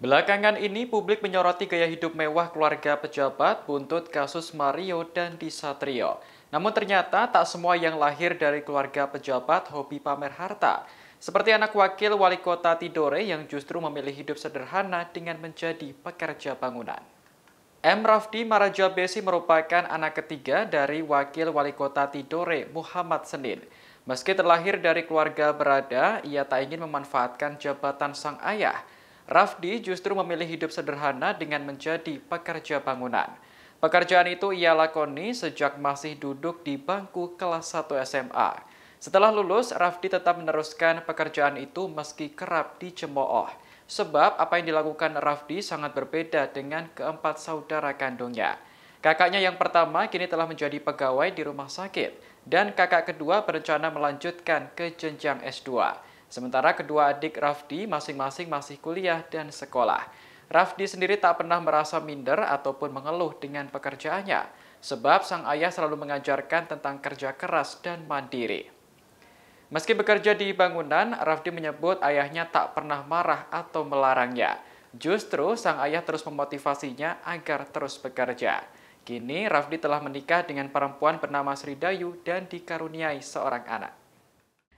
Belakangan ini, publik menyoroti gaya hidup mewah keluarga pejabat buntut kasus Mario dan Disatrio. Namun ternyata tak semua yang lahir dari keluarga pejabat hobi pamer harta. Seperti anak wakil wali kota Tidore yang justru memilih hidup sederhana dengan menjadi pekerja bangunan. M. Rafdi Maraja Besi merupakan anak ketiga dari wakil wali kota Tidore, Muhammad Senin. Meski terlahir dari keluarga berada, ia tak ingin memanfaatkan jabatan sang ayah – Rafdi justru memilih hidup sederhana dengan menjadi pekerja bangunan. Pekerjaan itu ia lakoni sejak masih duduk di bangku kelas 1 SMA. Setelah lulus, Rafdi tetap meneruskan pekerjaan itu meski kerap dicemooh. Sebab apa yang dilakukan Rafdi sangat berbeda dengan keempat saudara kandungnya. Kakaknya yang pertama kini telah menjadi pegawai di rumah sakit, dan kakak kedua berencana melanjutkan ke jenjang S2. Sementara kedua adik Rafdi masing-masing masih kuliah dan sekolah. Rafdi sendiri tak pernah merasa minder ataupun mengeluh dengan pekerjaannya, sebab sang ayah selalu mengajarkan tentang kerja keras dan mandiri. Meski bekerja di bangunan, Rafdi menyebut ayahnya tak pernah marah atau melarangnya. Justru sang ayah terus memotivasinya agar terus bekerja. Kini Rafdi telah menikah dengan perempuan bernama Sri Dayu dan dikaruniai seorang anak.